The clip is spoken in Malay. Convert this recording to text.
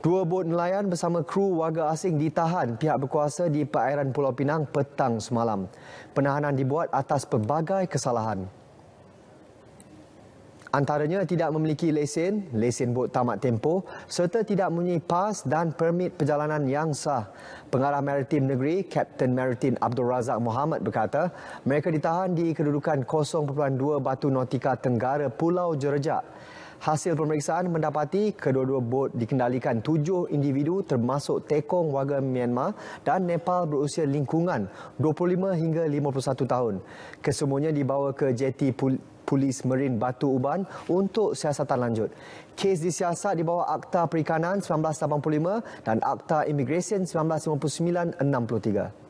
Dua bot nelayan bersama kru warga asing ditahan pihak berkuasa di perairan Pulau Pinang petang semalam. Penahanan dibuat atas pelbagai kesalahan. Antaranya tidak memiliki lesen, lesen bot tamat tempo, serta tidak mempunyai pas dan permit perjalanan yang sah. Pengarah Maritim Negeri, Kapten Maritim Abdul Razak Muhammad berkata, mereka ditahan di kedudukan 0.2 Batu Nautika Tenggara Pulau Jerejak. Hasil pemeriksaan mendapati kedua-dua bot dikendalikan tujuh individu termasuk tekong warga Myanmar dan Nepal berusia lingkungan 25 hingga 51 tahun. Kesemuanya dibawa ke Jeti Pul Polis Marin Batu Uban untuk siasatan lanjut. Kes disiasat di bawah Akta Perikanan 1985 dan Akta Imigresen 1959-63.